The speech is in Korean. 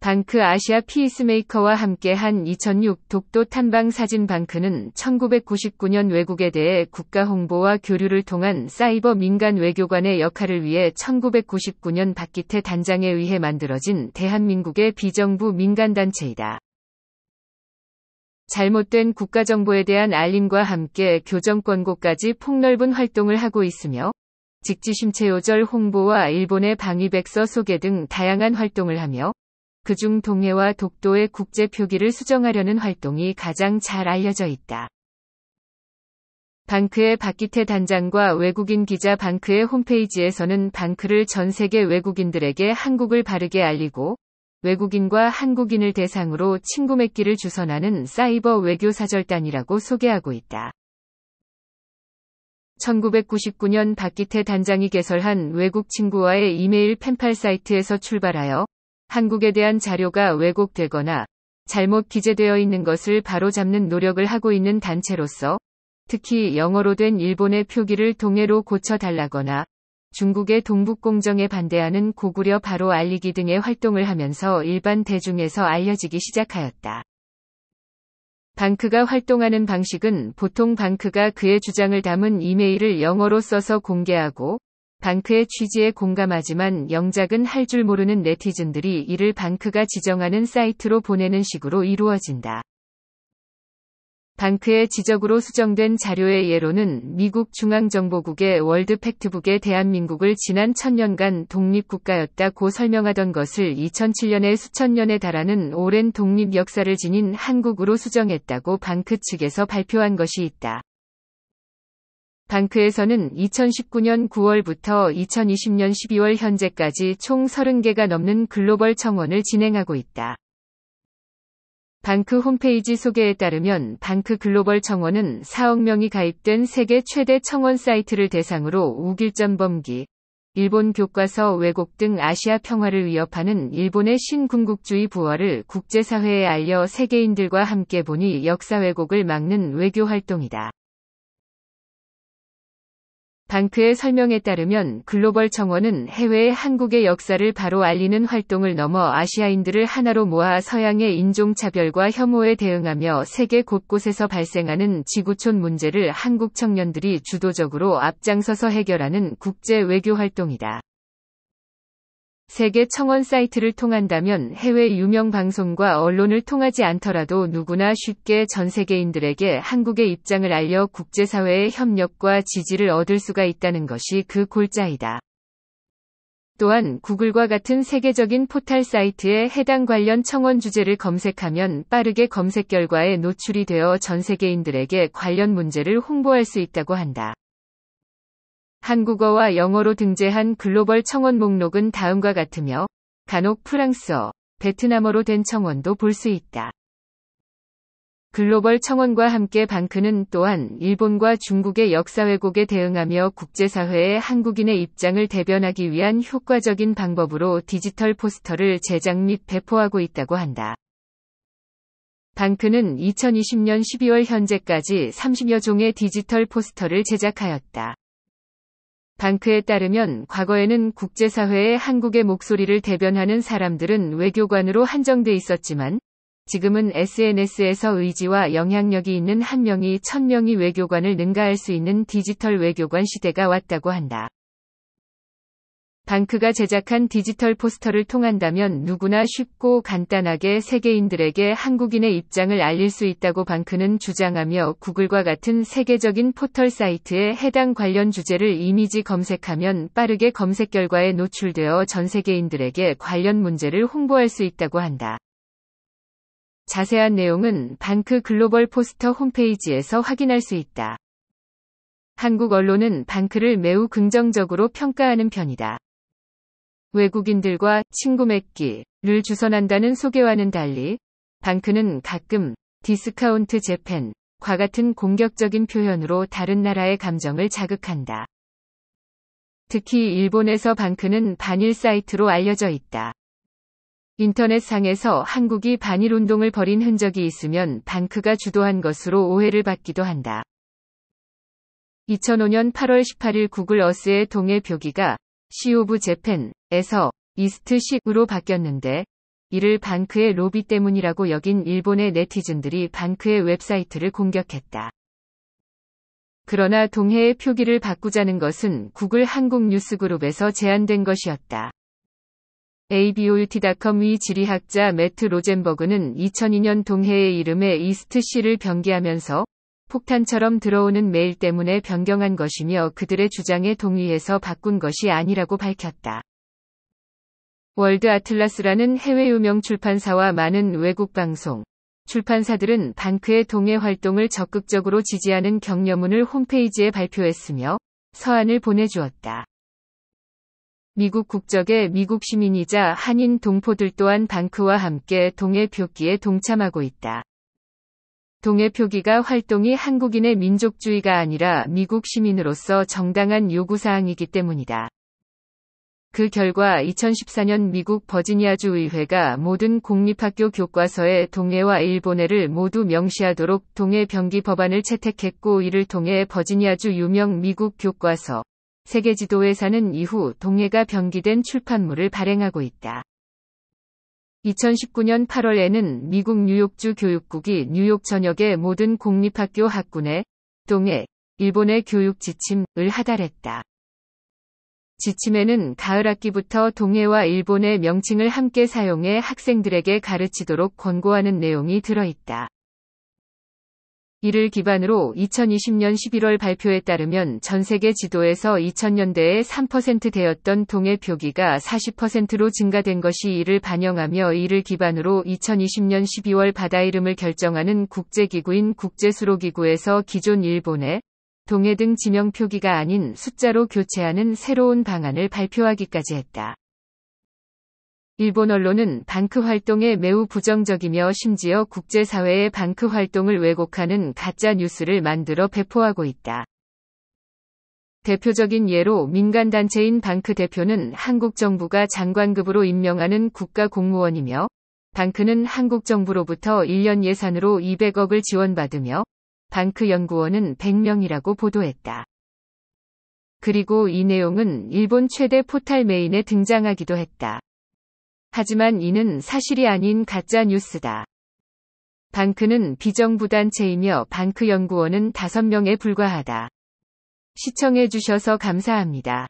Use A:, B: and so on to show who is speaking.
A: 방크 그 아시아 피스메이커와 함께한 2006 독도 탐방 사진 방크는 1999년 외국에 대해 국가 홍보와 교류를 통한 사이버 민간 외교관의 역할을 위해 1999년 박기태 단장에 의해 만들어진 대한민국의 비정부 민간단체이다. 잘못된 국가정보에 대한 알림과 함께 교정권고까지 폭넓은 활동을 하고 있으며 직지심체요절 홍보와 일본의 방위백서 소개 등 다양한 활동을 하며 그중 동해와 독도의 국제 표기를 수정하려는 활동이 가장 잘 알려져 있다. 방크의 박기태 단장과 외국인 기자 방크의 홈페이지에서는 방크를 전 세계 외국인들에게 한국을 바르게 알리고 외국인과 한국인을 대상으로 친구 맺기를 주선하는 사이버 외교 사절단이라고 소개하고 있다. 1999년 박기태 단장이 개설한 외국 친구와의 이메일 펜팔 사이트에서 출발하여 한국에 대한 자료가 왜곡되거나 잘못 기재되어 있는 것을 바로잡는 노력을 하고 있는 단체로서 특히 영어로 된 일본의 표기를 동해로 고쳐달라거나 중국의 동북공정에 반대하는 고구려 바로 알리기 등의 활동을 하면서 일반 대중에서 알려지기 시작하였다. 방크가 활동하는 방식은 보통 방크가 그의 주장을 담은 이메일을 영어로 써서 공개하고 방크의 취지에 공감하지만 영작은 할 줄 모르는 네티즌들이 이를 방크가 지정하는 사이트로 보내는 식으로 이루어진다. 방크의 지적으로 수정된 자료의 예로는 미국 중앙정보국의 월드 팩트북에 대한민국을 지난 천년간 독립국가였다고 설명하던 것을 2007년에 수천 년에 달하는 오랜 독립 역사를 지닌 한국으로 수정했다고 방크 측에서 발표한 것이 있다. 방크에서는 2019년 9월부터 2020년 12월 현재까지 총 30개가 넘는 글로벌 청원을 진행하고 있다. 방크 홈페이지 소개에 따르면 방크 글로벌 청원은 4억 명이 가입된 세계 최대 청원 사이트를 대상으로 우길전 범기, 일본 교과서 왜곡 등 아시아 평화를 위협하는 일본의 신군국주의 부활을 국제사회에 알려 세계인들과 함께 보니 역사 왜곡을 막는 외교 활동이다. 방크의 설명에 따르면 글로벌 청원은 해외의 한국의 역사를 바로 알리는 활동을 넘어 아시아인들을 하나로 모아 서양의 인종차별과 혐오에 대응하며 세계 곳곳에서 발생하는 지구촌 문제를 한국 청년들이 주도적으로 앞장서서 해결하는 국제 외교 활동이다. 세계 청원 사이트를 통한다면 해외 유명 방송과 언론을 통하지 않더라도 누구나 쉽게 전 세계인들에게 한국의 입장을 알려 국제사회의 협력과 지지를 얻을 수가 있다는 것이 그 골자이다. 또한 구글과 같은 세계적인 포탈 사이트에 해당 관련 청원 주제를 검색하면 빠르게 검색 결과에 노출이 되어 전 세계인들에게 관련 문제를 홍보할 수 있다고 한다. 한국어와 영어로 등재한 글로벌 청원 목록은 다음과 같으며 간혹 프랑스어, 베트남어로 된 청원도 볼 수 있다. 글로벌 청원과 함께 방크는 또한 일본과 중국의 역사 왜곡에 대응하며 국제사회의 한국인의 입장을 대변하기 위한 효과적인 방법으로 디지털 포스터를 제작 및 배포하고 있다고 한다. 방크는 2020년 12월 현재까지 30여 종의 디지털 포스터를 제작하였다. 방크에 따르면 과거에는 국제사회의 한국의 목소리를 대변하는 사람들은 외교관으로 한정돼 있었지만 지금은 SNS에서 의지와 영향력이 있는 한 명이 천 명이 외교관을 능가할 수 있는 디지털 외교관 시대가 왔다고 한다. 방크가 제작한 디지털 포스터를 통한다면 누구나 쉽고 간단하게 세계인들에게 한국인의 입장을 알릴 수 있다고 방크는 주장하며 구글과 같은 세계적인 포털 사이트에 해당 관련 주제를 이미지 검색하면 빠르게 검색 결과에 노출되어 전 세계인들에게 관련 문제를 홍보할 수 있다고 한다. 자세한 내용은 방크 글로벌 포스터 홈페이지에서 확인할 수 있다. 한국 언론은 방크를 매우 긍정적으로 평가하는 편이다. 외국인들과 친구 맺기를 주선한다는 소개와는 달리 방크는 가끔 디스카운트 재팬과 같은 공격적인 표현으로 다른 나라의 감정을 자극한다. 특히 일본에서 방크는 반일 사이트로 알려져 있다. 인터넷상에서 한국이 반일 운동을 벌인 흔적이 있으면 방크가 주도한 것으로 오해를 받기도 한다. 2005년 8월 18일 구글 어스의 동해 표기가 시오브 재팬에서 이스트식으로 바뀌었는데 이를 반크의 로비 때문이라고 여긴 일본의 네티즌들이 반크의 웹사이트를 공격했다. 그러나 동해의 표기를 바꾸자는 것은 구글 한국 뉴스그룹에서 제안된 것이었다. ABOUT.com 위 지리학자 매트 로젠버그는 2002년 동해의 이름에 이스트씨를 변기하면서 폭탄처럼 들어오는 메일 때문에 변경한 것이며 그들의 주장에 동의해서 바꾼 것이 아니라고 밝혔다. 월드 아틀라스라는 해외 유명 출판사와 많은 외국 방송, 출판사들은 방크의 동해 활동을 적극적으로 지지하는 격려문을 홈페이지에 발표했으며 서한을 보내주었다. 미국 국적의 미국 시민이자 한인 동포들 또한 방크와 함께 동해 표기에 동참하고 있다. 동해 표기가 활동이 한국인의 민족주의가 아니라 미국 시민으로서 정당한 요구사항이기 때문이다. 그 결과 2014년 미국 버지니아주 의회가 모든 공립학교 교과서에 동해와 일본해를 모두 명시하도록 동해 병기 법안을 채택했고 이를 통해 버지니아주 유명 미국 교과서 세계지도에 사는 이후 동해가 병기된 출판물을 발행하고 있다. 2019년 8월에는 미국 뉴욕주 교육국이 뉴욕 전역의 모든 공립학교 학군에 동해 일본의 교육 지침을 하달했다. 지침에는 가을 학기부터 동해와 일본의 명칭을 함께 사용해 학생들에게 가르치도록 권고하는 내용이 들어있다. 이를 기반으로 2020년 11월 발표에 따르면 전 세계 지도에서 2000년대에 3% 되었던 동해 표기가 40%로 증가된 것이 이를 반영하며 이를 기반으로 2020년 12월 바다 이름을 결정하는 국제기구인 국제수로기구에서 기존 일본의 동해 등 지명 표기가 아닌 숫자로 교체하는 새로운 방안을 발표하기까지 했다. 일본 언론은 방크 활동에 매우 부정적이며 심지어 국제사회의 방크 활동을 왜곡하는 가짜 뉴스를 만들어 배포하고 있다. 대표적인 예로 민간단체인 방크 대표는 한국 정부가 장관급으로 임명하는 국가 공무원이며 방크는 한국 정부로부터 1년 예산으로 200억을 지원받으며 방크 연구원은 100명이라고 보도했다. 그리고 이 내용은 일본 최대 포탈 메인에 등장하기도 했다. 하지만 이는 사실이 아닌 가짜 뉴스다. 방크는 비정부단체이며 방크 연구원은 5명에 불과하다. 시청해주셔서 감사합니다.